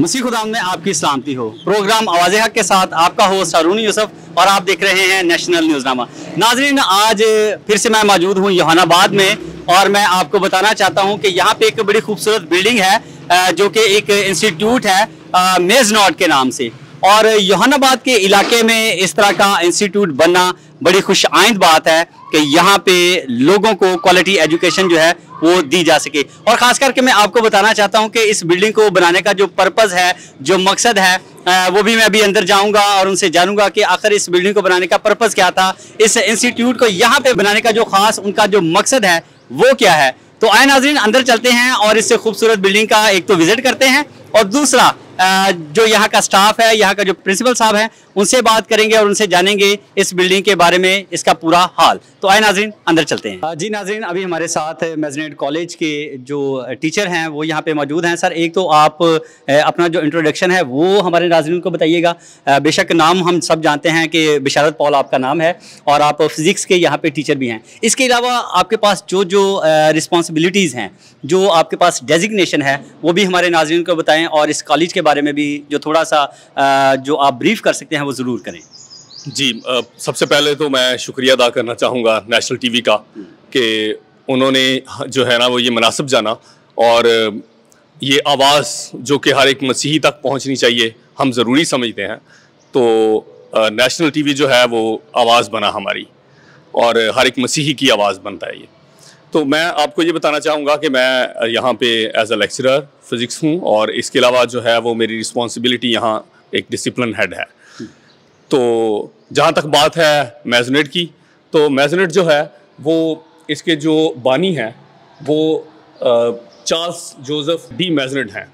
मसीह खुदाम में आपकी सलामती हो प्रोग्राम आवाज हक के साथ आपका होस्ट सारून यूसुफ और आप देख रहे हैं नेशनल न्यूज नामा नाजरीन आज फिर से मैं मौजूद हूँ योहानाबाद में और मैं आपको बताना चाहता हूँ कि यहाँ पे एक बड़ी खूबसूरत बिल्डिंग है जो कि एक इंस्टीट्यूट है मेज नॉट के नाम से और योहानाबाद के इलाके में इस तरह का इंस्टीट्यूट बनना बड़ी खुश आइंद बात है कि यहाँ पे लोगों को क्वालिटी एजुकेशन जो है वो दी जा सके और ख़ास करके मैं आपको बताना चाहता हूँ कि इस बिल्डिंग को बनाने का जो पर्पज़ है जो मकसद है वो भी मैं अभी अंदर जाऊंगा और उनसे जानूंगा कि आखिर इस बिल्डिंग को बनाने का पर्पज़ क्या था इस इंस्टीट्यूट को यहाँ पे बनाने का जो ख़ास उनका जो मकसद है वो क्या है तो आए नाजरीन अंदर चलते हैं और इससे खूबसूरत बिल्डिंग का एक तो विजिट करते हैं और दूसरा जो यहाँ का स्टाफ है यहाँ का जो प्रिंसिपल साहब है उनसे बात करेंगे और उनसे जानेंगे इस बिल्डिंग के बारे में इसका पूरा हाल तो आए नाजरीन अंदर चलते हैं जी नाजरीन अभी हमारे साथ मेजनेट कॉलेज के जो टीचर हैं वो यहाँ पे मौजूद हैं सर एक तो आप अपना जो इंट्रोडक्शन है वो हमारे नाजरन को बताइएगा बेशक नाम हम सब जानते हैं कि बिशारत पॉल आपका नाम है और आप फिज़िक्स के यहाँ पे टीचर भी हैं इसके अलावा आपके पास जो जो रिस्पॉन्सिबिलिटीज़ हैं जो आपके पास डेजिग्नेशन है वो भी हमारे नाजरन को बताएँ और इस कॉलेज के बारे में भी जो थोड़ा सा जो आप ब्रीफ कर सकते हैं वो ज़रूर करें जी सबसे पहले तो मैं शुक्रिया अदा करना चाहूँगा नेशनल टी का हम्म। कि उन्होंने जो है ना वो ये मुनासिब जाना और ये आवाज़ जो कि हर एक मसीही तक पहुंचनी चाहिए हम ज़रूरी समझते हैं तो नेशनल टीवी जो है वो आवाज़ बना हमारी और हर एक मसीही की आवाज़ बनता है ये तो मैं आपको ये बताना चाहूँगा कि मैं यहाँ पे एज अ लेक्चरर फिज़िक्स हूँ और इसके अलावा जो है वो मेरी रिस्पॉन्सिबिलिटी यहाँ एक डिसिप्लिन हेड है तो जहाँ तक बात है मेजनेट की तो मेजनेट जो है वो इसके जो बानी हैं वो चार्ल्स जोसेफ डी मैजनेट हैं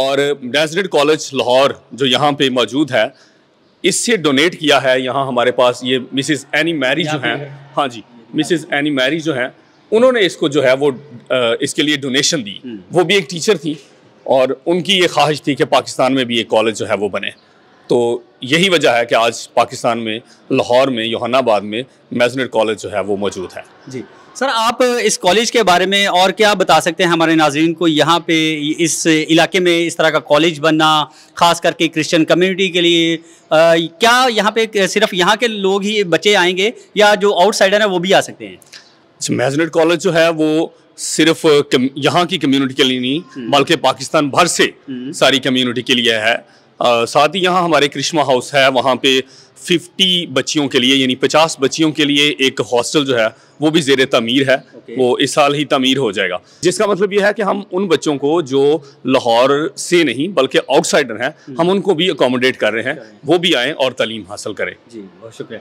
और मैजनेट कॉलेज लाहौर जो यहाँ पे मौजूद है इससे डोनेट किया है यहाँ हमारे पास ये मिसिज़ हाँ एनी मैरी जो हैं हाँ जी मिसिज़ एनी मैरी जो हैं उन्होंने इसको जो है वो इसके लिए डोनेशन दी हम्म। वो भी एक टीचर थी और उनकी ये ख्वाहिश थी कि पाकिस्तान में भी एक कॉलेज जो है वो बने तो यही वजह है कि आज पाकिस्तान में लाहौर में योहानाबाद में मेजनेट कॉलेज जो है वो मौजूद है जी सर आप इस कॉलेज के बारे में और क्या बता सकते हैं हमारे नाजरन को यहाँ पे इस इलाके में इस तरह का कॉलेज बनना ख़ास करके क्रिश्चियन कम्युनिटी के लिए आ, क्या यहाँ पे सिर्फ यहाँ के लोग ही बच्चे आएंगे या जो आउटसाइडर हैं वो भी आ सकते हैं मैजनेट कॉलेज जो है वो सिर्फ uh, यहाँ की कम्युनिटी के लिए नहीं hmm. बल्कि पाकिस्तान भर से hmm. सारी कम्युनिटी के लिए है साथ ही यहाँ हमारे कृष्णा हाउस है वहाँ पे 50 बच्चियों के लिए यानी 50 बच्चियों के लिए एक हॉस्टल जो है वो भी जेर तमीर है okay. वो इस साल ही तमीर हो जाएगा जिसका मतलब ये है कि हम उन बच्चों को जो लाहौर से नहीं बल्कि आउटसाइडर हैं हम्म। हम उनको भी अकोमोडेट कर रहे हैं वो भी आएँ और तलीम हासिल करें जी बहुत शुक्रिया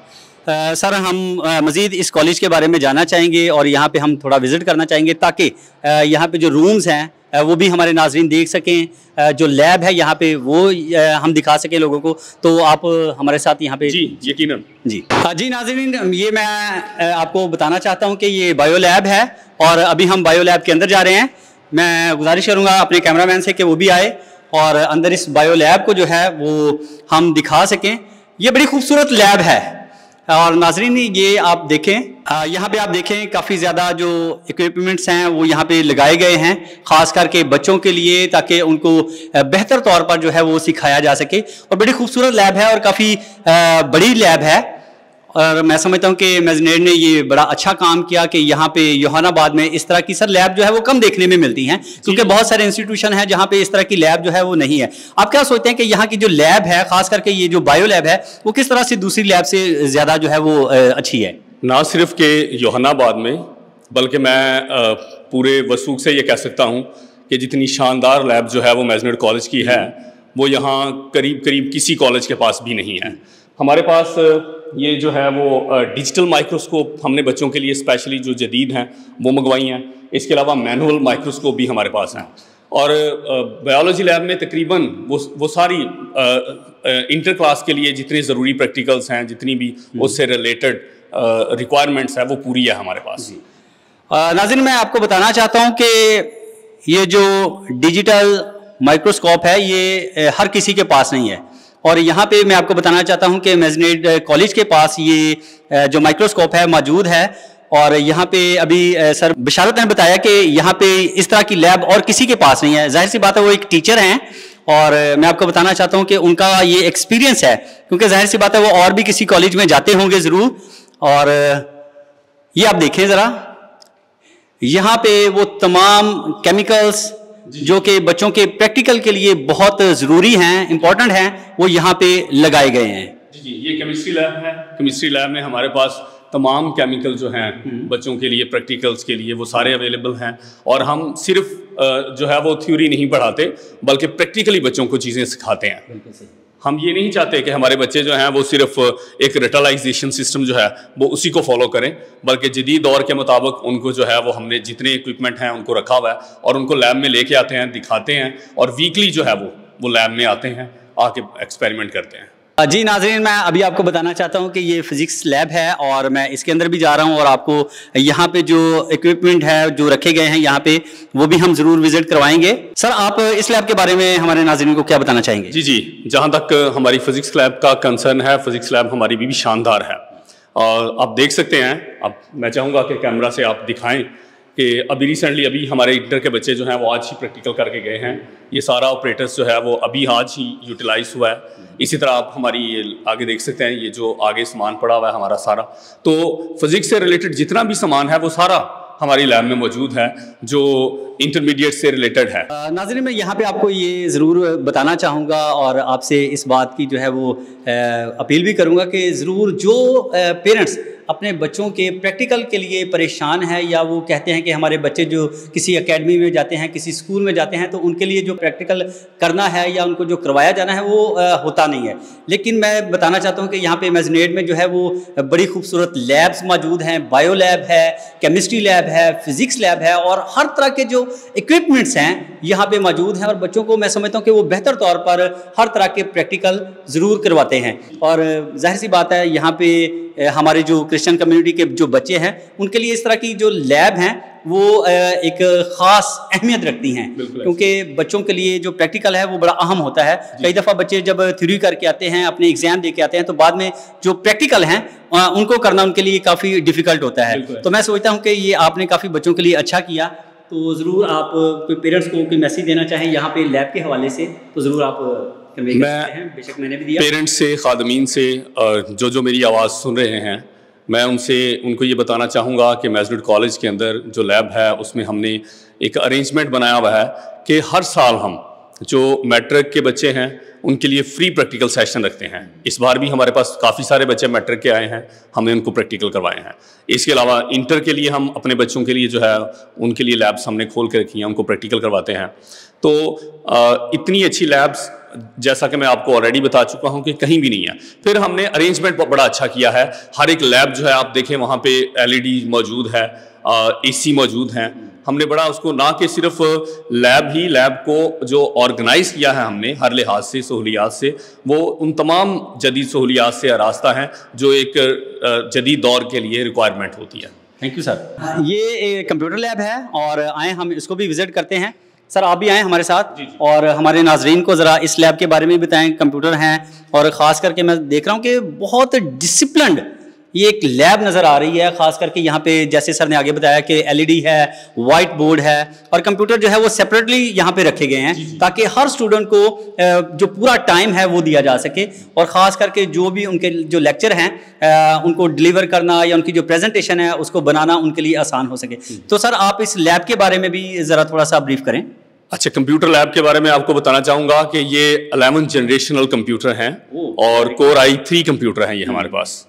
आ, सर हम मज़ीद इस कॉलेज के बारे में जाना चाहेंगे और यहाँ पे हम थोड़ा विज़िट करना चाहेंगे ताकि यहाँ पे जो रूम्स हैं वो भी हमारे नाजरीन देख सकें जो लैब है यहाँ पे वो हम दिखा सकें लोगों को तो आप हमारे साथ यहाँ पे जी यकीन जी जी नाजरीन ये मैं आपको बताना चाहता हूँ कि ये बायो लैब है और अभी हम बायो लैब के अंदर जा रहे हैं मैं गुजारिश करूँगा अपने कैमरामैन से कि वो भी आए और अंदर इस बायो लैब को जो है वो हम दिखा सकें ये बड़ी खूबसूरत लैब है और नाजरीन ये आप देखें यहाँ पे आप देखें काफ़ी ज़्यादा जो इक्विपमेंट्स हैं वो यहाँ पे लगाए गए हैं ख़ास करके बच्चों के लिए ताकि उनको बेहतर तौर पर जो है वो सिखाया जा सके और बड़ी खूबसूरत लैब है और काफ़ी बड़ी लैब है और मैं समझता हूँ कि मेजनेर ने ये बड़ा अच्छा काम किया कि यहाँ पे योहानाबाद में इस तरह की सर लैब जो है वो कम देखने में मिलती हैं क्योंकि बहुत सारे इंस्टीट्यूशन हैं जहाँ पे इस तरह की लैब जो है वो नहीं है आप क्या सोचते हैं कि यहाँ की जो लैब है खास करके ये जो बायो लैब है वो किस तरह से दूसरी लैब से ज़्यादा जो है वो अच्छी है ना सिर्फ के योहानाबाद में बल्कि मैं पूरे वसूख से ये कह सकता हूँ कि जितनी शानदार लैब जो है वो मेजनेर कॉलेज की है वो यहाँ करीब करीब किसी कॉलेज के पास भी नहीं है हमारे पास ये जो है वो डिजिटल माइक्रोस्कोप हमने बच्चों के लिए स्पेशली जो जदीद हैं वो मंगवाई हैं इसके अलावा मैनुअल माइक्रोस्कोप भी हमारे पास हैं और बायोलॉजी लैब में तकरीबन वो वो सारी इंटर क्लास के लिए जितने ज़रूरी प्रैक्टिकल्स हैं जितनी भी हम्म। उससे रिलेटेड रिक्वायरमेंट्स हैं वो पूरी है हमारे पास नाजिन मैं आपको बताना चाहता हूँ कि ये जो डिजिटल माइक्रोस्कोप है ये हर किसी के पास नहीं है और यहाँ पे मैं आपको बताना चाहता हूँ कि मेजनेड कॉलेज के पास ये जो माइक्रोस्कोप है मौजूद है और यहाँ पे अभी सर बिशारत ने बताया कि यहाँ पे इस तरह की लैब और किसी के पास नहीं है जाहिर सी बात है वो एक टीचर हैं और मैं आपको बताना चाहता हूँ कि उनका ये एक्सपीरियंस है क्योंकि जाहिर सी बात है वो और भी किसी कॉलेज में जाते होंगे ज़रूर और ये आप देखें ज़रा यहाँ पे वो तमाम केमिकल्स जो कि बच्चों के प्रैक्टिकल के लिए बहुत ज़रूरी हैं इंपॉर्टेंट हैं वो यहाँ पे लगाए गए हैं जी जी ये केमिस्ट्री लैब है केमिस्ट्री लैब में हमारे पास तमाम केमिकल जो हैं हम्म। बच्चों के लिए प्रैक्टिकल्स के लिए वो सारे अवेलेबल हैं और हम सिर्फ जो है वो थ्योरी नहीं पढ़ाते बल्कि प्रैक्टिकली बच्चों को चीज़ें सिखाते हैं बिल्कुल सही हम ये नहीं चाहते कि हमारे बच्चे जो हैं वो सिर्फ एक रिटलाइजेशन सिस्टम जो है वो उसी को फॉलो करें बल्कि जदीद दौर के मुताबिक उनको जो है वो हमने जितने इक्विपमेंट हैं उनको रखा हुआ है और उनको लैब में लेके आते हैं दिखाते हैं और वीकली जो है वो वो लैब में आते हैं आके एक्सपेरिमेंट करते हैं जी नाजरीन मैं अभी आपको बताना चाहता हूँ कि ये फिज़िक्स लैब है और मैं इसके अंदर भी जा रहा हूँ और आपको यहाँ पे जो इक्विपमेंट है जो रखे गए हैं यहाँ पे वो भी हम ज़रूर विजिट करवाएंगे सर आप इस लैब के बारे में हमारे नाजरीन को क्या बताना चाहेंगे जी जी जहाँ तक हमारी फिज़िक्स लैब का कंसर्न है फिज़िक्स लैब हमारी भी, भी शानदार है और आप देख सकते हैं अब मैं चाहूँगा कि कैमरा से आप दिखाएं कि अभी रिसेंटली अभी हमारे इंटर के बच्चे जो हैं वो आज ही प्रैक्टिकल करके गए हैं ये सारा ऑपरेटर्स जो है वो अभी आज ही यूटिलाइज हुआ है इसी तरह आप हमारी ये आगे देख सकते हैं ये जो आगे सामान पड़ा हुआ है हमारा सारा तो फिज़िक्स से रिलेटेड जितना भी सामान है वो सारा हमारी लैब में मौजूद है जो इंटरमीडिएट से रिलेटेड है नाजर मैं यहाँ पे आपको ये ज़रूर बताना चाहूँगा और आपसे इस बात की जो है वो अपील भी करूँगा कि ज़रूर जो पेरेंट्स अपने बच्चों के प्रैक्टिकल के लिए परेशान है या वो कहते हैं कि हमारे बच्चे जो किसी अकेडमी में जाते हैं किसी स्कूल में जाते हैं तो उनके लिए जो प्रैक्टिकल करना है या उनको जो करवाया जाना है वो होता नहीं है लेकिन मैं बताना चाहता हूँ कि यहाँ पे मेजनेट में जो है वो बड़ी खूबसूरत लैब्स मौजूद हैं बायो लैब है केमिस्ट्री लैब है फिज़िक्स लैब है और हर तरह के जो इक्विपमेंट्स हैं यहाँ पर मौजूद हैं और बच्चों को मैं समझता हूँ कि वो बेहतर तौर पर हर तरह के प्रैक्टिकल ज़रूर करवाते हैं और जाहिर सी बात है यहाँ पर हमारे जो क्रिश्चियन कम्युनिटी के जो बच्चे हैं उनके लिए इस तरह की जो लैब हैं वो एक ख़ास अहमियत रखती हैं क्योंकि बच्चों के लिए जो प्रैक्टिकल है वो बड़ा अहम होता है कई दफ़ा बच्चे जब थ्री करके आते हैं अपने एग्जाम दे के आते हैं तो बाद में जो प्रैक्टिकल हैं उनको करना उनके लिए काफ़ी डिफ़िकल्ट होता है तो मैं सोचता हूँ कि ये आपने काफ़ी बच्चों के लिए अच्छा किया तो ज़रूर आप कोई पेरेंट्स को कोई मैसेज देना चाहें यहाँ पे लैब के हवाले से तो ज़रूर आप मैं पेरेंट्स से खादमीन से जो जो मेरी आवाज़ सुन रहे हैं मैं उनसे उनको ये बताना चाहूँगा कि मैजरूड कॉलेज के अंदर जो लैब है उसमें हमने एक अरेंजमेंट बनाया हुआ है कि हर साल हम जो मैट्रिक के बच्चे हैं उनके लिए फ्री प्रैक्टिकल सेशन रखते हैं इस बार भी हमारे पास काफ़ी सारे बच्चे मैट्रिक के आए हैं हमने उनको प्रैक्टिकल करवाए हैं इसके अलावा इंटर के लिए हम अपने बच्चों के लिए जो है उनके लिए लैब्स हमने खोल के रखी हैं उनको प्रैक्टिकल करवाते हैं तो इतनी अच्छी लैब्स जैसा कि मैं आपको ऑलरेडी बता चुका हूं कि कहीं भी नहीं है फिर हमने अरेंजमेंट बड़ा अच्छा किया है हर एक लैब जो है आप देखें वहाँ पे एलईडी मौजूद है एसी मौजूद हैं हमने बड़ा उसको ना कि सिर्फ लैब ही लैब को जो ऑर्गेनाइज किया है हमने हर लिहाज से सहूलियात से वो उन तमाम जदीद सहूलियात से रास्ता हैं जो एक जदीद दौर के लिए रिक्वायरमेंट होती है थैंक यू सर ये कंप्यूटर लैब है और आए हम इसको भी विज़िट करते हैं सर आप भी आए हमारे साथ जी जी। और हमारे नाजरीन को ज़रा इस लैब के बारे में बताएं कंप्यूटर हैं और ख़ास करके मैं देख रहा हूँ कि बहुत डिसिप्लिन ये एक लैब नज़र आ रही है ख़ास करके यहाँ पे जैसे सर ने आगे बताया कि एलईडी e है वाइट बोर्ड है और कंप्यूटर जो है वो सेपरेटली यहाँ पे रखे गए हैं ताकि हर स्टूडेंट को जो पूरा टाइम है वो दिया जा सके और ख़ास करके जो भी उनके जो लेक्चर हैं उनको डिलीवर करना या उनकी जो प्रेजेंटेशन है उसको बनाना उनके लिए आसान हो सके तो सर आप इस लैब के बारे में भी ज़रा थोड़ा सा ब्रीफ करें अच्छा कंप्यूटर लैब के बारे में आपको बताना चाहूँगा कि ये अलेवन जनरेशनल कंप्यूटर हैं और कोर आई थ्री कंप्यूटर हैं ये हमारे hmm. पास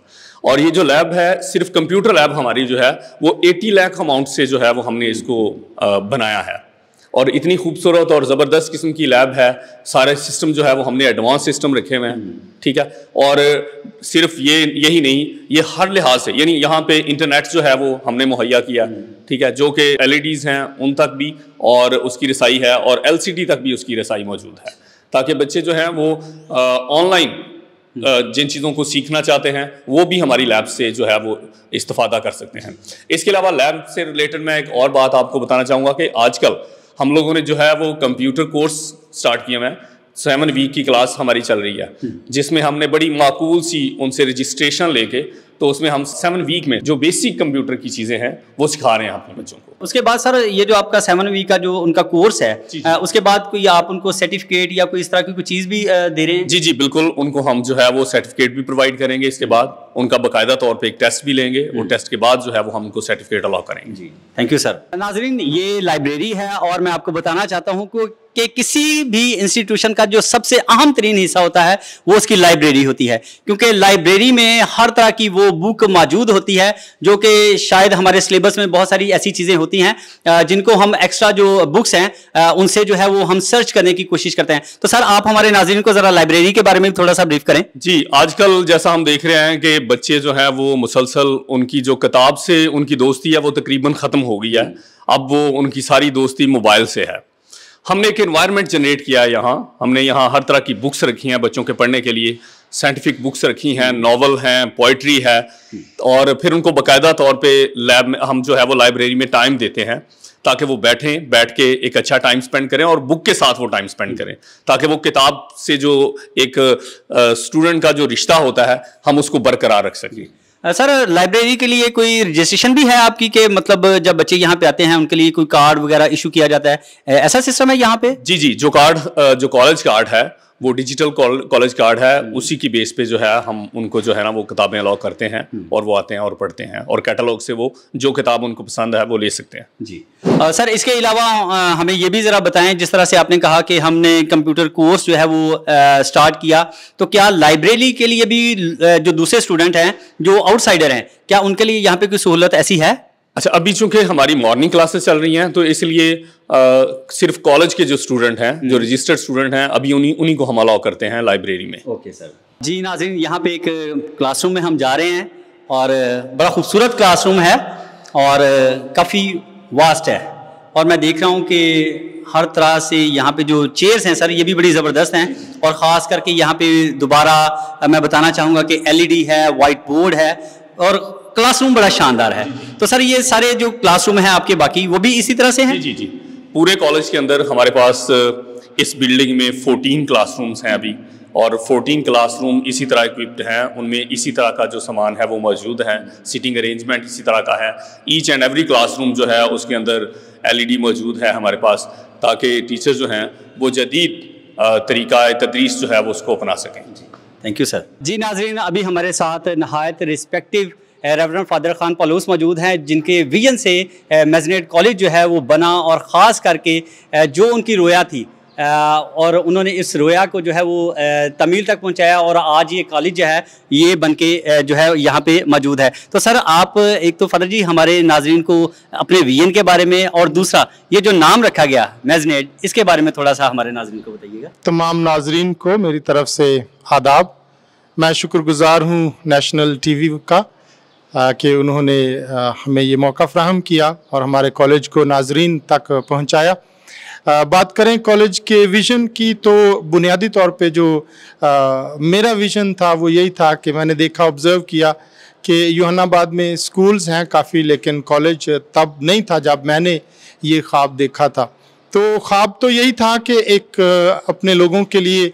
और ये जो लैब है सिर्फ कंप्यूटर लैब हमारी जो है वो 80 लाख अमाउंट से जो है वो हमने इसको बनाया है और इतनी खूबसूरत और ज़बरदस्त किस्म की लैब है सारे सिस्टम जो है वो हमने एडवांस सिस्टम रखे हुए हैं हम्म। ठीक है और सिर्फ ये यही नहीं ये हर लिहाज से यानी यहाँ पे इंटरनेट जो है वो हमने मुहैया किया हम्म। ठीक है जो कि एल e हैं उन तक भी और उसकी रसाई है और एल तक भी उसकी रसाई मौजूद है ताकि बच्चे जो हैं वो ऑनलाइन हम्म। जिन चीज़ों को सीखना चाहते हैं वो भी हमारी लैब से जो है वो इस्ता कर सकते हैं इसके अलावा लैब से रिलेटेड मैं एक और बात आपको बताना चाहूँगा कि आजकल हम लोगों ने जो है वो कंप्यूटर कोर्स स्टार्ट किया हुआ है सेवन वीक की क्लास हमारी चल रही है हम्म। जिसमें हमने बड़ी माकूल सी उनसे रजिस्ट्रेशन लेके तो उसमें हम सेवन वीक में जो बेसिक कंप्यूटर की चीज़ें हैं वो सिखा रहे हैं अपने बच्चों को उसके बाद सर ये जो आपका सेवन वीक का जो उनका कोर्स है जी जी। उसके बाद कोई आप उनको सर्टिफिकेट या कोई इस तरह की कोई चीज़ भी दे रहे हैं जी जी बिल्कुल उनको हम जो है वो सर्टिफिकेट भी प्रोवाइड करेंगे इसके बाद उनका बाकायदा तौर पर एक टेस्ट भी लेंगे वो टेस्ट के बाद जो है वो हम उनको सर्टिफिकेट अलाउ करेंगे जी थैंक यू सर नाजरीन ये लाइब्रेरी है और मैं आपको बताना चाहता हूँ कि किसी भी इंस्टीट्यूशन का जो सबसे अहम तरीन हिस्सा होता है वो उसकी लाइब्रेरी होती है क्योंकि लाइब्रेरी में हर तरह की वो वो बुक मौजूद होती है जो कि शायद हमारे सिलेबस में बहुत सारी ऐसी चीज़ें होती हैं जिनको हम एक्स्ट्रा जो बुक्स हैं उनसे जो है वो हम सर्च करने की कोशिश करते हैं तो सर आप हमारे नाजरन को ज़रा लाइब्रेरी के बारे में थोड़ा सा ब्रीफ करें जी आजकल जैसा हम देख रहे हैं कि बच्चे जो हैं वो मुसलसल उनकी जो किताब से उनकी दोस्ती है वो तकरीबन ख़त्म हो गई है अब वो उनकी सारी दोस्ती मोबाइल से है हमने एक इन्वायरमेंट जनरेट किया है यहाँ हमने यहाँ हर तरह की बुक्स रखी हैं बच्चों के पढ़ने के लिए साइंटिफिक बुक्स रखी हैं नॉवल हैं पोइट्री है और फिर उनको बाकायदा तौर पे लैब में हम जो है वो लाइब्रेरी में टाइम देते हैं ताकि वो बैठें बैठ के एक अच्छा टाइम स्पेंड करें और बुक के साथ वो टाइम स्पेंड करें ताकि वो किताब से जो एक स्टूडेंट का जो रिश्ता होता है हम उसको बरकरार रख सकें सर लाइब्रेरी के लिए कोई रजिस्ट्रेशन भी है आपकी के मतलब जब बच्चे यहाँ पे आते हैं उनके लिए कोई कार्ड वगैरह इशू किया जाता है ऐसा सिस्टम है यहाँ पे जी जी जो कार्ड जो कॉलेज कार्ड है वो डिजिटल कॉलेज कार्ड है हम्म। उसी की बेस पे जो है हम उनको जो है ना वो किताबें अलाउ करते हैं हम्म। और वो आते हैं और पढ़ते हैं और कैटलॉग से वो जो किताब उनको पसंद है वो ले सकते हैं जी आ, सर इसके अलावा हमें ये भी ज़रा बताएं जिस तरह से आपने कहा कि हमने कंप्यूटर कोर्स जो है वो आ, स्टार्ट किया तो क्या लाइब्रेरी के लिए भी जो दूसरे स्टूडेंट हैं जो आउटसाइडर हैं क्या उनके लिए यहाँ पे कोई सहूलत ऐसी है अच्छा अभी चूंकि हमारी मॉर्निंग क्लासेस चल रही हैं तो इसलिए सिर्फ कॉलेज के जो स्टूडेंट हैं जो रजिस्टर्ड स्टूडेंट हैं अभी उन्हीं उन्हीं को हम अलाउ करते हैं लाइब्रेरी में ओके सर जी नाजिन यहाँ पे एक क्लासरूम में हम जा रहे हैं और बड़ा खूबसूरत क्लासरूम है और काफ़ी वास्ट है और मैं देख रहा हूँ कि हर तरह से यहाँ पे जो चेयर्स हैं सर ये भी बड़ी ज़बरदस्त हैं और ख़ास करके यहाँ पे दोबारा मैं बताना चाहूँगा कि एलईडी e है वाइट बोर्ड है और क्लासरूम बड़ा शानदार है तो सर ये सारे जो क्लासरूम है आपके बाकी वो भी इसी तरह से है जी जी पूरे कॉलेज के अंदर हमारे पास इस बिल्डिंग में फोर्टीन क्लासरूम्स हैं अभी और 14 क्लासरूम इसी तरह इक्विप्ड हैं उनमें इसी तरह का जो सामान है वो मौजूद है सीटिंग अरेंजमेंट इसी तरह का है ईच एंड एवरी क्लासरूम जो है उसके अंदर एलईडी मौजूद है हमारे पास ताकि टीचर जो हैं वो जदीद तरीक़ा तदरीस जो है वो उसको अपना सकें जी थैंक यू सर जी नाजरीन अभी हमारे साथ नहायत respective reverend father Khan Paulus मौजूद हैं जिनके विजन से मेजनेट कॉलेज जो है वो बना और ख़ास करके जो उनकी रोया थी और उन्होंने इस रोया को जो है वो तमील तक पहुंचाया और आज ये कॉलेज जो है ये बन के जो है यहाँ पे मौजूद है तो सर आप एक तो फदर जी हमारे नाजरन को अपने वीएन के बारे में और दूसरा ये जो नाम रखा गया मेजनेट इसके बारे में थोड़ा सा हमारे नाजरन को बताइएगा तमाम नाजरन को मेरी तरफ से आदाब मैं शुक्रगुजार हूँ नेशनल टी का कि उन्होंने हमें ये मौका फ्राहम किया और हमारे कॉलेज को नाजरीन तक पहुँचाया बात करें कॉलेज के विज़न की तो बुनियादी तौर पे जो आ, मेरा विज़न था वो यही था कि मैंने देखा ऑब्ज़र्व किया कि यूहनाबाद में स्कूल्स हैं काफ़ी लेकिन कॉलेज तब नहीं था जब मैंने ये ख्वाब देखा था तो ख्वाब तो यही था कि एक अपने लोगों के लिए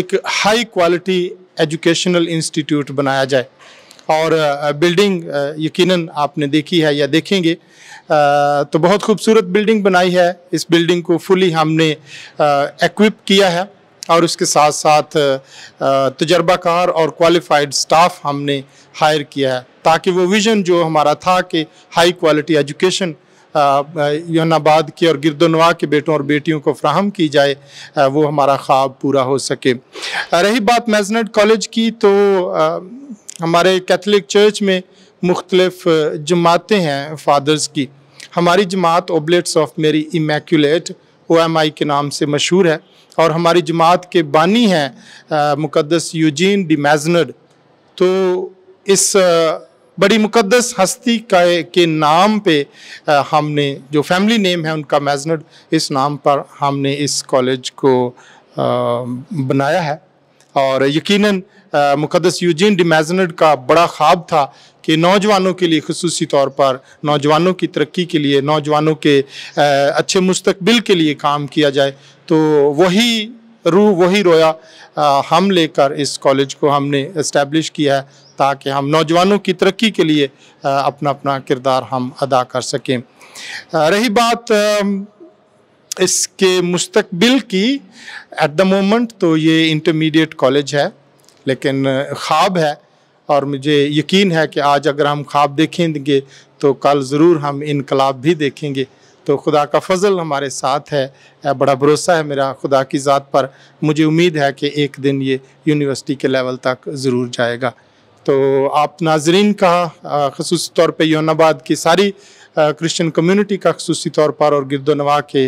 एक हाई क्वालिटी एजुकेशनल इंस्टीट्यूट बनाया जाए और बिल्डिंग यकीनन आपने देखी है या देखेंगे तो बहुत खूबसूरत बिल्डिंग बनाई है इस बिल्डिंग को फुली हमने एक्विप किया है और उसके साथ साथ तजर्बाकार और क्वालिफाइड स्टाफ हमने हायर किया है ताकि वो विज़न जो हमारा था कि हाई क्वालिटी एजुकेशन यहनाबाद के और गिरदोनवा के बेटों और बेटियों को फ्राहम की जाए वो हमारा ख्वाब पूरा हो सके रही बात मेजनेट कॉलेज की तो हमारे कैथलिक चर्च में मुख्तलफ जमातें हैं फादर्स की हमारी जमात Oblates of Mary Immaculate O M I के नाम से मशहूर है और हमारी जमात के बानी हैं मुकदस यूजीन डिमेजनड तो इस बड़ी मुकदस हस्ती का के नाम पे हमने जो फैमिली नेम है उनका मैजनड इस नाम पर हमने इस कॉलेज को बनाया है और यकीनन मुकदस यूजिन डिमेजनड का बड़ा ख्वाब था कि नौजवानों के लिए खसूस तौर पर नौजवानों की तरक्की के लिए नौजवानों के अच्छे मुस्तबिल के लिए काम किया जाए तो वही रूह वही रोया आ, हम लेकर इस कॉलेज को हमने इस्टेब्लिश किया है ताकि हम नौजवानों की तरक्की के लिए आ, अपना अपना किरदार हम अदा कर सकें रही बात इसके मुस्तबिल की एट द मोमेंट तो ये इंटरमीडिएट कॉलेज है लेकिन ख्वाब है और मुझे यकीन है कि आज अगर हम ख्वाब देखेंगे तो कल ज़रूर हम इनकलाब भी देखेंगे तो खुदा का फजल हमारे साथ है बड़ा भरोसा है मेरा खुदा की ज़ात पर मुझे उम्मीद है कि एक दिन ये यूनिवर्सिटी के लेवल तक ज़रूर जाएगा तो आप नाजरीन का खसूस तौर पर यौनाबाद की सारी क्रिश्चियन कम्युनिटी का खसूसी तौर पर और गिरदोनवा के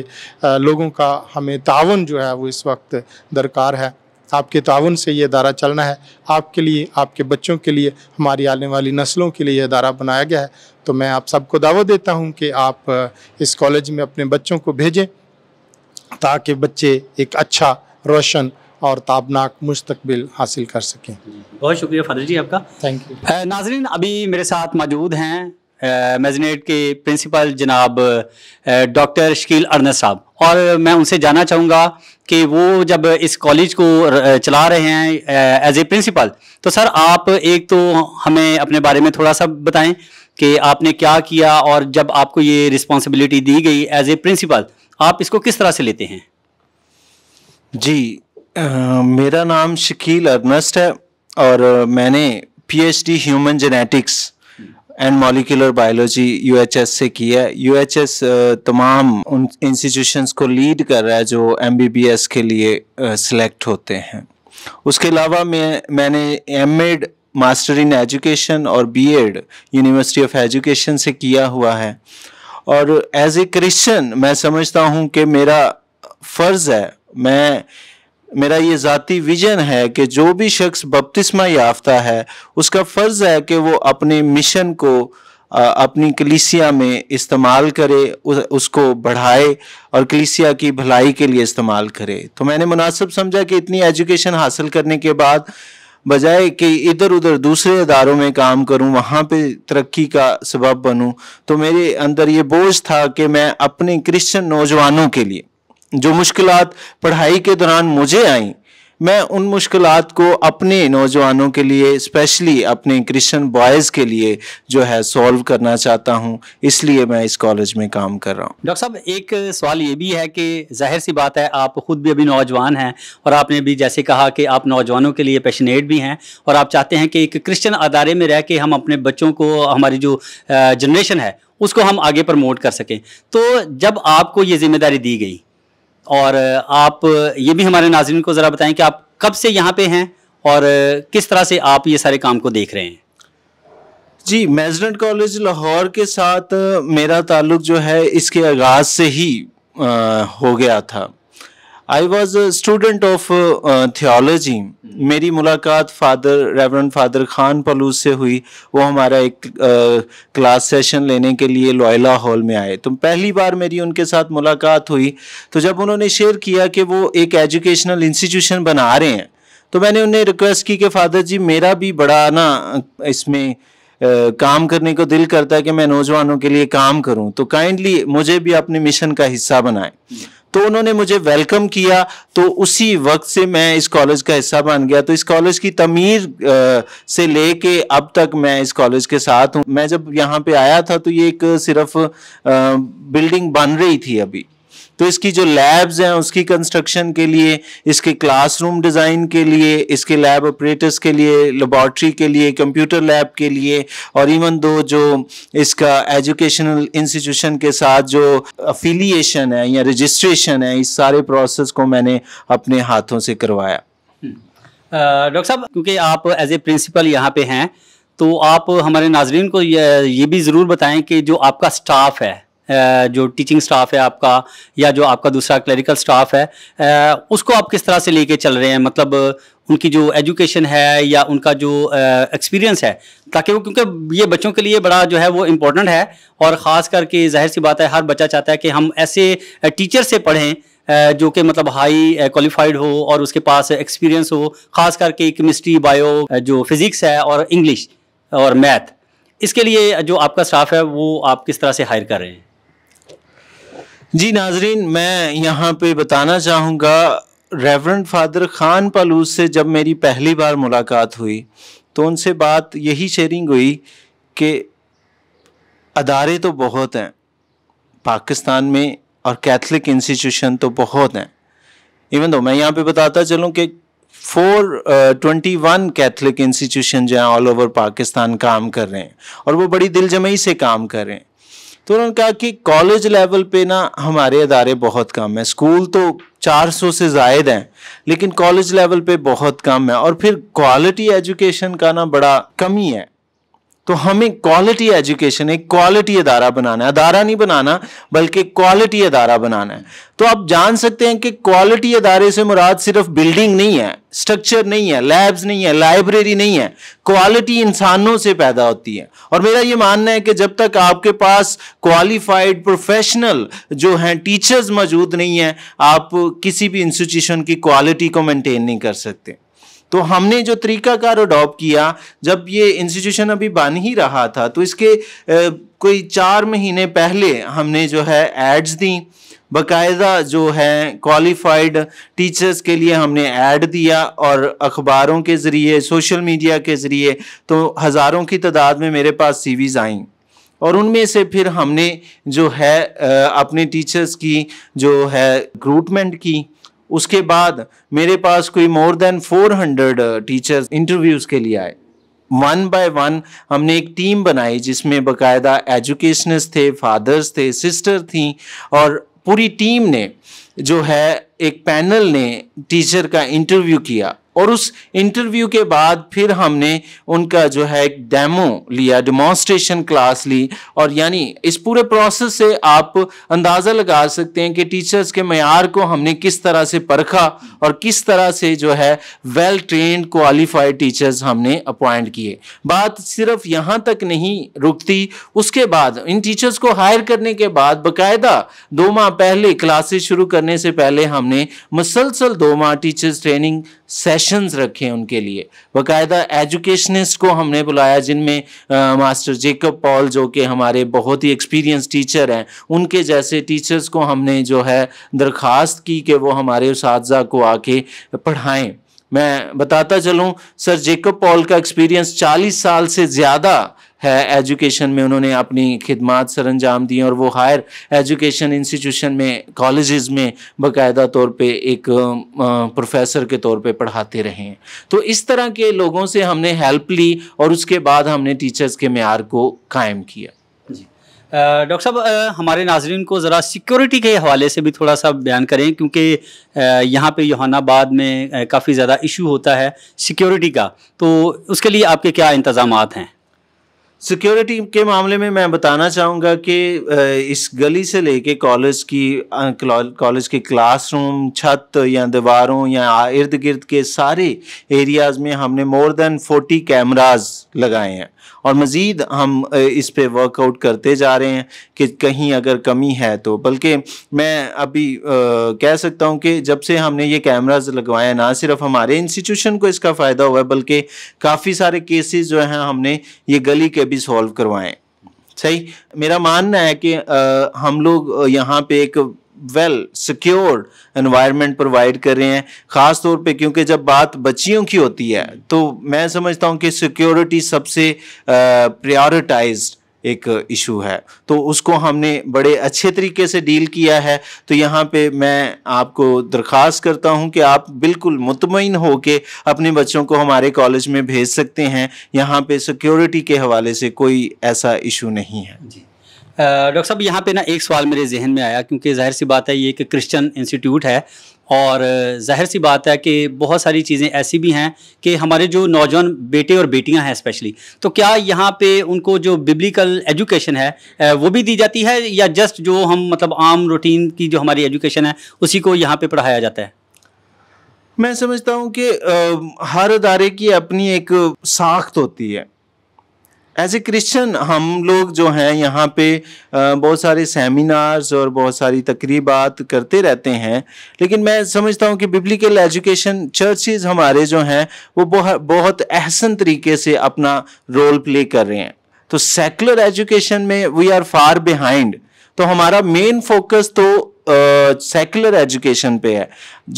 लोगों का हमें तावन जो है वो इस वक्त दरकार है आपके ताउन से ये अदारा चलना है आपके लिए आपके बच्चों के लिए हमारी आने वाली नस्लों के लिए यह अदारा बनाया गया है तो मैं आप सबको दावा देता हूँ कि आप इस कॉलेज में अपने बच्चों को भेजें ताकि बच्चे एक अच्छा रोशन और ताबनाक मुस्तबिल हासिल कर सकें बहुत शुक्रिया फादर जी आपका थैंक यू नाजरीन अभी मेरे साथ मौजूद हैं मेजनेट के प्रिंसिपल जनाब डॉक्टर शकील अरनस साहब और मैं उनसे जानना चाहूँगा कि वो जब इस कॉलेज को चला रहे हैं एज ए प्रिंसिपल तो सर आप एक तो हमें अपने बारे में थोड़ा सा बताएं कि आपने क्या किया और जब आपको ये रिस्पॉन्सिबिलिटी दी गई एज ए प्रिंसिपल आप इसको किस तरह से लेते हैं जी आ, मेरा नाम शकील अरनस्ट है और मैंने पी human genetics and molecular biology UHS से की है यूएचएस तमाम उन इंस्टीट्यूशंस को लीड कर रहा है जो एमबीबीएस के लिए सिलेक्ट होते हैं उसके अलावा मैं मैंने M Ed master in education और बीएड यूनिवर्सिटी ऑफ एजुकेशन से किया हुआ है और एज ए क्रिश्चन मैं समझता हूँ कि मेरा फ़र्ज़ है मैं मेरा ये ज़ाती विजन है कि जो भी शख्स बपतिस्मा याफ्ता है उसका फ़र्ज़ है कि वो अपने मिशन को अपनी कलीसिया में इस्तेमाल करे उस, उसको बढ़ाए और कलीसिया की भलाई के लिए इस्तेमाल करे तो मैंने मुनासिब समझा कि इतनी एजुकेशन हासिल करने के बाद बजाय कि इधर उधर दूसरे इदारों में काम करूं वहाँ पे तरक्की का सबब बनूं तो मेरे अंदर ये बोझ था कि मैं अपने क्रिश्चियन नौजवानों के लिए जो मुश्किल पढ़ाई के दौरान मुझे आई मैं उन मुश्किल को अपने नौजवानों के लिए स्पेशली अपने क्रिश्चियन बॉयज़ के लिए जो है सॉल्व करना चाहता हूँ इसलिए मैं इस कॉलेज में काम कर रहा हूँ डॉक्टर साहब एक सवाल ये भी है कि जाहिर सी बात है आप खुद भी अभी नौजवान हैं और आपने भी जैसे कहा कि आप नौजवानों के लिए पैशनेट भी हैं और आप चाहते हैं कि एक क्रिश्चन अदारे में रह के हम अपने बच्चों को हमारी जो जनरेशन है उसको हम आगे प्रमोट कर सकें तो जब आपको ये जिम्मेदारी दी गई और आप ये भी हमारे नाजरन को ज़रा बताएं कि आप कब से यहाँ पे हैं और किस तरह से आप ये सारे काम को देख रहे हैं जी मेजरेंट कॉलेज लाहौर के साथ मेरा ताल्लुक जो है इसके आगाज़ से ही आ, हो गया था I was student of theology मेरी मुलाकात father reverend father Khan Paulus से हुई वो हमारा एक क्लास uh, सेशन लेने के लिए लोयला हॉल में आए तो पहली बार मेरी उनके साथ मुलाकात हुई तो जब उन्होंने शेयर किया कि वो एक एजुकेशनल इंस्टीट्यूशन बना रहे हैं तो मैंने उन्हें रिक्वेस्ट की कि फादर जी मेरा भी बड़ा ना uh, इसमें Uh, काम करने को दिल करता है कि मैं नौजवानों के लिए काम करूं तो काइंडली मुझे भी अपने मिशन का हिस्सा बनाएं तो उन्होंने मुझे वेलकम किया तो उसी वक्त से मैं इस कॉलेज का हिस्सा बन गया तो इस कॉलेज की तमीर से लेके अब तक मैं इस कॉलेज के साथ हूँ मैं जब यहाँ पे आया था तो ये एक सिर्फ बिल्डिंग बन रही थी अभी तो इसकी जो लैब्स हैं उसकी कंस्ट्रक्शन के लिए इसके क्लासरूम डिज़ाइन के लिए इसके लैब ऑपरेटर्स के लिए लेबॉर्ट्री के लिए कंप्यूटर लैब के लिए और इवन दो जो इसका एजुकेशनल इंस्टीट्यूशन के साथ जो अफिलिएशन है या रजिस्ट्रेशन है इस सारे प्रोसेस को मैंने अपने हाथों से करवाया हम्म। डॉक्टर साहब क्योंकि आप एज ए प्रिंसिपल यहाँ पे हैं तो आप हमारे नाजरन को ये, ये भी ज़रूर बताएं कि जो आपका स्टाफ है जो टीचिंग स्टाफ है आपका या जो आपका दूसरा क्लरिकल स्टाफ है उसको आप किस तरह से लेके चल रहे हैं मतलब उनकी जो एजुकेशन है या उनका जो एक्सपीरियंस है ताकि वो क्योंकि ये बच्चों के लिए बड़ा जो है वो इम्पोर्टेंट है और ख़ास करके जाहिर सी बात है हर बच्चा चाहता है कि हम ऐसे टीचर से पढ़ें जो कि मतलब हाई क्वालिफाइड हो और उसके पास एक्सपीरियंस हो ख़ास करके केमिस्ट्री बायो जो फिज़िक्स है और इंग्लिश और मैथ इसके लिए जो आपका स्टाफ है वो आप किस तरह से हायर कर रहे हैं जी नाजरीन मैं यहाँ पे बताना चाहूँगा रेवरेंड फादर खान पलूस से जब मेरी पहली बार मुलाकात हुई तो उनसे बात यही शेयरिंग हुई कि अदारे तो बहुत हैं पाकिस्तान में और कैथलिक इंस्टीट्यूशन तो बहुत हैं इवन दो मैं यहाँ पे बताता चलूँ कि four twenty one Catholic institution जो हैं ऑल ओवर पाकिस्तान काम कर रहे हैं और वो बड़ी दिलजमई से काम कर रहे हैं तो उन्होंने कहा कि कॉलेज लेवल पे ना हमारे अदारे बहुत कम हैं स्कूल तो 400 से जायद हैं लेकिन कॉलेज लेवल पे बहुत कम है और फिर क्वालिटी एजुकेशन का ना बड़ा कमी है तो हमें क्वालिटी एजुकेशन एक क्वालिटी अदारा बनाना है अदारा नहीं बनाना बल्कि क्वालिटी अदारा बनाना है तो आप जान सकते हैं कि क्वालिटी अदारे से मुराद सिर्फ बिल्डिंग नहीं है स्ट्रक्चर नहीं है लैब्स नहीं है लाइब्रेरी नहीं है क्वालिटी इंसानों से पैदा होती है और मेरा ये मानना है कि जब तक आपके पास क्वालिफाइड प्रोफेशनल जो हैं टीचर्स मौजूद नहीं हैं आप किसी भी इंस्टीट्यूशन की क्वालिटी को मेंटेन नहीं कर सकते तो हमने जो तरीकाकार अडॉप्ट किया जब ये इंस्टीट्यूशन अभी बन ही रहा था तो इसके कोई चार महीने पहले हमने जो है एड्स दी बाकायदा जो है क्वालिफाइड टीचर्स के लिए हमने ऐड दिया और अखबारों के ज़रिए सोशल मीडिया के ज़रिए तो हज़ारों की तादाद में मेरे पास सीवीज़ आईं और उनमें से फिर हमने जो है अपने टीचर्स की जो है रिक्रूटमेंट की उसके बाद मेरे पास कोई मोर देन 400 टीचर्स इंटरव्यूज़ के लिए आए वन बाय वन हमने एक टीम बनाई जिसमें बकायदा एजुकेशनस थे फादर्स थे सिस्टर थी और पूरी टीम ने जो है एक पैनल ने टीचर का इंटरव्यू किया और उस इंटरव्यू के बाद फिर हमने उनका जो है एक डेमो लिया डिमॉन्स्ट्रेशन क्लास ली और यानी इस पूरे प्रोसेस से आप अंदाज़ा लगा सकते हैं कि टीचर्स के मैार को हमने किस तरह से परखा और किस तरह से जो है वेल ट्रेंड क्वालिफाइड टीचर्स हमने अपॉइंट किए बात सिर्फ यहाँ तक नहीं रुकती उसके बाद इन टीचर्स को हायर करने के बाद बाकायदा दो माह पहले क्लासेस शुरू करने से पहले हमने मुसलसल दो माह टीचर्स ट्रेनिंग सेशंस रखे उनके लिए बकायदा एजुकेशनिस्ट को हमने बुलाया जिनमें मास्टर जेकब पॉल जो कि हमारे बहुत ही एक्सपीरियंस टीचर हैं उनके जैसे टीचर्स को हमने जो है दरख्वास्त की कि वो हमारे उस को आके पढ़ाएँ मैं बताता चलूँ सर जेकब पॉल का एक्सपीरियंस 40 साल से ज़्यादा है एजुकेशन में उन्होंने अपनी खिदमत सर अंजाम दी और वो हायर एजुकेशन इंस्टीट्यूशन में कॉलेज़ में बाकायदा तौर पर एक प्रोफेसर के तौर पर पढ़ाते रहे हैं तो इस तरह के लोगों से हमने हेल्प ली और उसके बाद हमने टीचर्स के मैार को कायम किया डॉक्टर साहब हमारे नाजरन को ज़रा सिक्योरिटी के हवाले से भी थोड़ा सा बयान करें क्योंकि यहाँ पे योहानाबाद में काफ़ी ज़्यादा इशू होता है सिक्योरिटी का तो उसके लिए आपके क्या इंतज़ाम हैं सिक्योरिटी के मामले में मैं बताना चाहूँगा कि इस गली से लेके कॉलेज की कॉलेज के क्लासरूम छत या दीवारों या इर्द गिर्द के सारे एरियाज़ में हमने मोर देन फोर्टी कैमराज लगाए हैं और मज़ीद हम इस पर वर्कआउट करते जा रहे हैं कि कहीं अगर कमी है तो बल्कि मैं अभी आ, कह सकता हूँ कि जब से हमने ये कैमराज लगवाए ना सिर्फ हमारे इंस्टीट्यूशन को इसका फ़ायदा हुआ है बल्कि काफ़ी सारे केसेस जो हैं हमने ये गली के भी सॉल्व करवाएं सही मेरा मानना है कि आ, हम लोग यहाँ पे एक वेल सिक्योर इन्वायरमेंट प्रोवाइड कर रहे हैं ख़ास तौर पे क्योंकि जब बात बच्चियों की होती है तो मैं समझता हूँ कि सिक्योरिटी सबसे प्रायोरिटाइज एक इशू है तो उसको हमने बड़े अच्छे तरीके से डील किया है तो यहाँ पे मैं आपको दरख्वास्त करता हूँ कि आप बिल्कुल मुतमिन हो के अपने बच्चों को हमारे कॉलेज में भेज सकते हैं यहाँ पे सिक्योरिटी के हवाले से कोई ऐसा इशू नहीं है जी डॉक्टर साहब यहाँ पे ना एक सवाल मेरे जहन में आया क्योंकि जाहिर सी बात है ये एक क्रिश्चियन इंस्टीट्यूट है और जाहिर सी बात है कि बहुत सारी चीज़ें ऐसी भी हैं कि हमारे जो नौजवान बेटे और बेटियां हैं स्पेशली तो क्या यहाँ पे उनको जो बिब्लिकल एजुकेशन है वो भी दी जाती है या जस्ट जो हम मतलब आम रूटीन की जो हमारी एजुकेशन है उसी को यहाँ पर पढ़ाया जाता है मैं समझता हूँ कि हर अदारे की अपनी एक साख्त होती है एज ए क्रिश्चन हम लोग जो हैं यहाँ पे बहुत सारे सेमिनार्स और बहुत सारी तकरीबात करते रहते हैं लेकिन मैं समझता हूँ कि बिब्लिकल एजुकेशन चर्चेज हमारे जो हैं वो बहुत बहुत अहसन तरीके से अपना रोल प्ले कर रहे हैं तो सेकुलर एजुकेशन में वी आर फार बिहाइंड तो हमारा मेन फोकस तो सेकुलर एजुकेशन पे है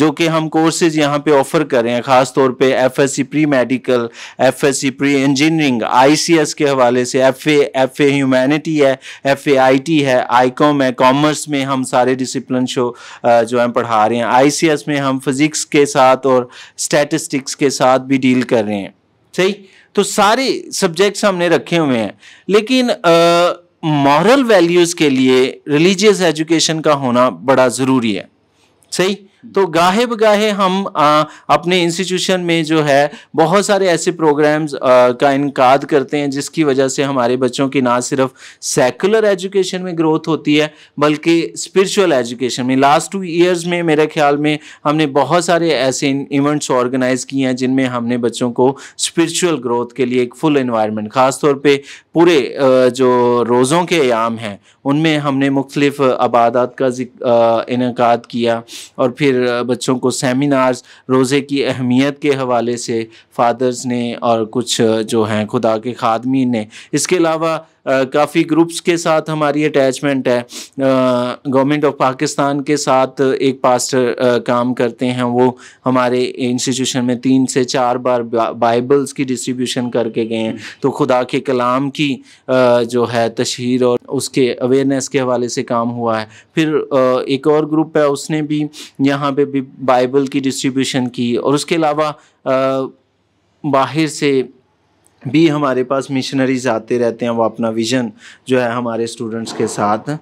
जो कि हम कोर्सेज यहाँ पे ऑफर कर रहे हैं ख़ास तौर पे FSc pre medical FSc pre engineering ICS के हवाले से एफए एफए ह्यूमैनिटी है एफए आईटी है आईकॉम है कॉमर्स में हम सारे डिसिप्लिन शो जो हम पढ़ा रहे हैं आईसीएस में हम फिज़िक्स के साथ और स्टैटिस्टिक्स के साथ भी डील कर रहे हैं सही तो सारे सब्जेक्ट्स हमने रखे हुए हैं लेकिन आ, मॉरल वैल्यूज़ के लिए रिलीजियस एजुकेशन का होना बड़ा ज़रूरी है सही तो गाहे बगाहे हम आ, अपने इंस्टीट्यूशन में जो है बहुत सारे ऐसे प्रोग्राम्स आ, का इनकाद करते हैं जिसकी वजह से हमारे बच्चों की ना सिर्फ सेकुलर एजुकेशन में ग्रोथ होती है बल्कि स्पिरिचुअल एजुकेशन में लास्ट टू ईयर्स में मेरे ख्याल में हमने बहुत सारे ऐसे इवेंट्स ऑर्गेनाइज किए हैं जिनमें हमने बच्चों को स्परिचुअल ग्रोथ के लिए एक फुल इन्वायरमेंट ख़ासतौर पर पूरे जो रोज़ों के आयाम हैं उनमें हमने मुख्तलिफ आबादात का इनका किया और फिर फिर बच्चों को सेमिनार्स रोज़े की अहमियत के हवाले से फादर्स ने और कुछ जो हैं खुदा के खादमी ने इसके अलावा काफ़ी ग्रुप्स के साथ हमारी अटैचमेंट है गवर्नमेंट ऑफ पाकिस्तान के साथ एक पास्टर काम करते हैं वो हमारे इंस्टीट्यूशन में तीन से चार बार बाइबल्स की डिस्ट्रीब्यूशन करके गए हैं तो खुदा के कलाम की जो है तशहर और उसके अवेयरनेस के हवाले से काम हुआ है फिर एक और ग्रुप है उसने भी यहाँ पे भी बाइबल की डिस्ट्रीब्यूशन की और उसके अलावा बाहर से भी हमारे पास मिशनरीज आते रहते हैं वो अपना विज़न जो है हमारे स्टूडेंट्स के साथ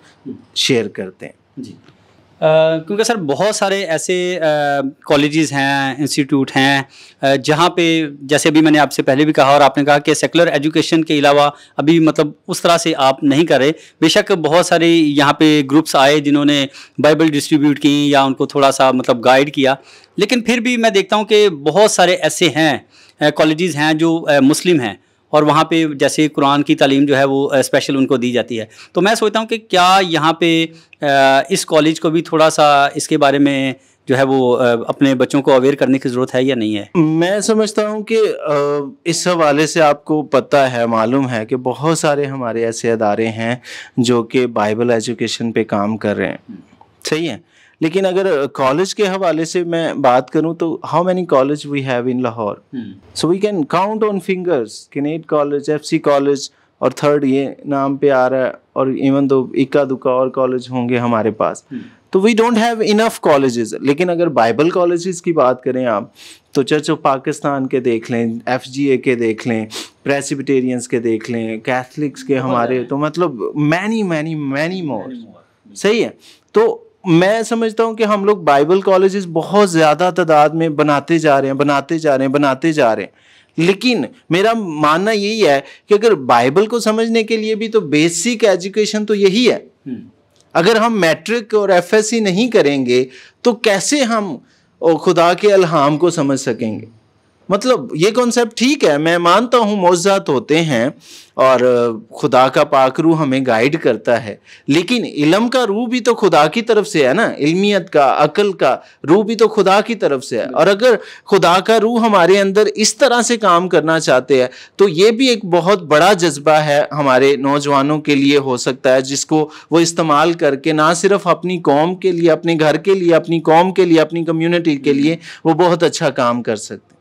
शेयर करते हैं जी क्योंकि सर बहुत सारे ऐसे कॉलेजेस हैं इंस्टीट्यूट हैं जहाँ पे जैसे अभी मैंने आपसे पहले भी कहा और आपने कहा कि सेकुलर एजुकेशन के अलावा अभी मतलब उस तरह से आप नहीं कर रहे बेशक बहुत सारे यहाँ पे ग्रुप्स आए जिन्होंने बाइबल डिस्ट्रीब्यूट की या उनको थोड़ा सा मतलब गाइड किया लेकिन फिर भी मैं देखता हूँ कि बहुत सारे ऐसे हैं कॉलेजेस हैं जो मुस्लिम हैं और वहाँ पे जैसे कुरान की तालीम जो है वो स्पेशल उनको दी जाती है तो मैं सोचता हूँ कि क्या यहाँ पे इस कॉलेज को भी थोड़ा सा इसके बारे में जो है वो अपने बच्चों को अवेयर करने की ज़रूरत है या नहीं है मैं समझता हूँ कि इस हवाले से आपको पता है मालूम है कि बहुत सारे हमारे ऐसे अदारे हैं जो कि बाइबल एजुकेशन पे काम कर रहे हैं सही है लेकिन अगर कॉलेज के हवाले से मैं बात करूं तो how many college we have in Lahore so we can count on fingers Kinnaird college F C college और थर्ड ये नाम पे आ रहा है और इवन दो इक्का दुक्का और कॉलेज होंगे हमारे पास hmm. तो we don't have enough colleges लेकिन अगर बाइबल कॉलेजेस की बात करें आप तो चर्च ऑफ पाकिस्तान के देख लें एफ के देख लें प्रेसिपिटेरियंस के देख लें कैथलिक्स के तो हमारे तो मतलब मैनी मैनी मैनी मोर सही है तो मैं समझता हूँ कि हम लोग बाइबल कॉलेजेस बहुत ज़्यादा तादाद में बनाते जा रहे हैं बनाते जा रहे हैं बनाते जा रहे हैं लेकिन मेरा मानना यही है कि अगर बाइबल को समझने के लिए भी तो बेसिक एजुकेशन तो यही है हम्म। अगर हम मैट्रिक और एफएससी नहीं करेंगे तो कैसे हम खुदा के अल्हाम को समझ सकेंगे मतलब ये कॉन्सेप्ट ठीक है मैं मानता हूँ मोजात होते हैं और खुदा का पाक रू हमें गाइड करता है लेकिन इलम का रूह भी तो खुदा की तरफ से है ना इल्मियत का अकल का रूह भी तो खुदा की तरफ से है और अगर खुदा का रूह हमारे अंदर इस तरह से काम करना चाहते हैं तो ये भी एक बहुत बड़ा जज्बा है हमारे नौजवानों के लिए हो सकता है जिसको वो इस्तेमाल करके ना सिर्फ अपनी कौम के लिए अपने घर के लिए अपनी कौम के लिए अपनी कम्यूनिटी के लिए वो बहुत अच्छा काम कर सकते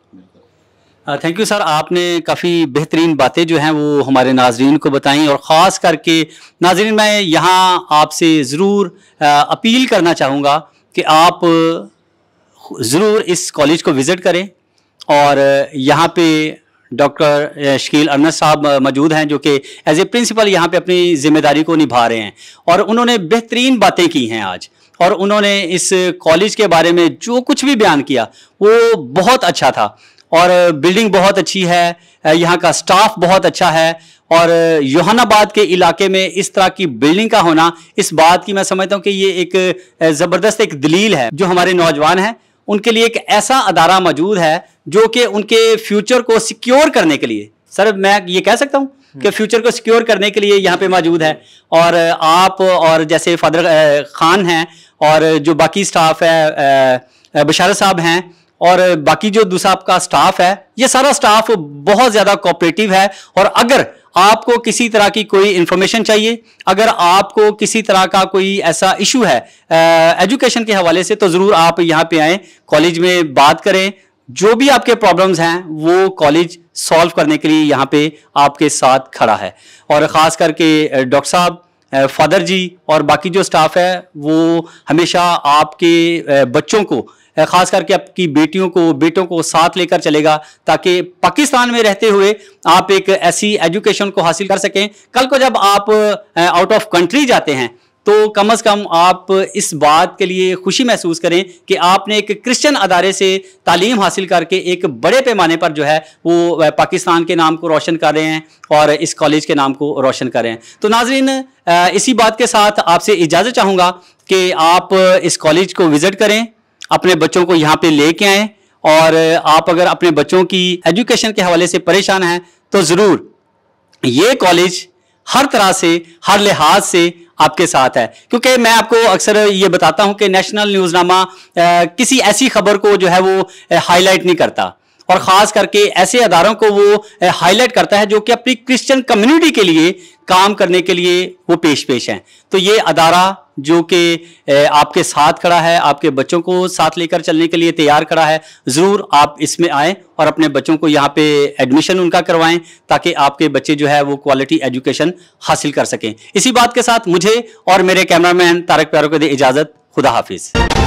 थैंक यू सर आपने काफ़ी बेहतरीन बातें जो हैं वो हमारे नाजरन को बताई और ख़ास करके नाजरन मैं यहाँ आपसे ज़रूर uh, अपील करना चाहूँगा कि आप uh, ज़रूर इस कॉलेज को विज़िट करें और uh, यहाँ पे डॉक्टर शकील अनस साहब मौजूद हैं जो कि एज ए प्रिंसिपल यहाँ पे अपनी ज़िम्मेदारी को निभा रहे हैं और उन्होंने बेहतरीन बातें की हैं आज और उन्होंने इस कॉलेज के बारे में जो कुछ भी बयान किया वो बहुत अच्छा था और बिल्डिंग बहुत अच्छी है यहाँ का स्टाफ बहुत अच्छा है और योहानाबाद के इलाके में इस तरह की बिल्डिंग का होना इस बात की मैं समझता हूँ कि ये एक ज़बरदस्त एक दलील है जो हमारे नौजवान हैं उनके लिए एक ऐसा अदारा मौजूद है जो कि उनके फ्यूचर को सिक्योर करने के लिए सर मैं ये कह सकता हूँ कि फ्यूचर हम्म। को सिक्योर करने के लिए यहाँ पे मौजूद है और आप और जैसे फादर खान हैं और जो बाकी स्टाफ है बशार साहब हैं और बाकी जो दूसरा आपका स्टाफ है ये सारा स्टाफ बहुत ज़्यादा कोऑपरेटिव है और अगर आपको किसी तरह की कोई इन्फॉर्मेशन चाहिए अगर आपको किसी तरह का कोई ऐसा इशू है एजुकेशन के हवाले से तो ज़रूर आप यहाँ पे आएँ कॉलेज में बात करें जो भी आपके प्रॉब्लम्स हैं वो कॉलेज सॉल्व करने के लिए यहाँ पे आपके साथ खड़ा है और ख़ास करके डॉक्टर साहब फादर जी और बाकी जो स्टाफ है वो हमेशा आपके बच्चों को खास करके आपकी बेटियों को बेटों को साथ लेकर चलेगा ताकि पाकिस्तान में रहते हुए आप एक ऐसी एजुकेशन को हासिल कर सकें कल को जब आप आउट ऑफ कंट्री जाते हैं तो कम से कम आप इस बात के लिए खुशी महसूस करें कि आपने एक क्रिश्चियन अदारे से तालीम हासिल करके एक बड़े पैमाने पर जो है वो पाकिस्तान के नाम को रोशन कर रहे हैं और इस कॉलेज के नाम को रोशन कर रहे हैं तो नाजरीन इसी बात के साथ आपसे इजाज़त चाहूँगा कि आप इस कॉलेज को विज़िट करें अपने बच्चों को यहाँ पे लेके आए और आप अगर अपने बच्चों की एजुकेशन के हवाले से परेशान हैं तो ज़रूर ये कॉलेज हर तरह से हर लिहाज से आपके साथ है क्योंकि मैं आपको अक्सर ये बताता हूं कि नेशनल न्यूज़नामा किसी ऐसी खबर को जो है वो हाईलाइट नहीं करता और ख़ास करके ऐसे अदारों को वो हाईलाइट करता है जो कि अपनी क्रिश्चियन कम्युनिटी के लिए काम करने के लिए वो पेश पेश हैं तो ये अदारा जो कि आपके साथ खड़ा है आपके बच्चों को साथ लेकर चलने के लिए तैयार खड़ा है ज़रूर आप इसमें आएँ और अपने बच्चों को यहाँ पे एडमिशन उनका करवाएं ताकि आपके बच्चे जो है वो क्वालिटी एजुकेशन हासिल कर सकें इसी बात के साथ मुझे और मेरे कैमरामैन तारक प्यारों को दे इजाज़त खुदा हाफिज़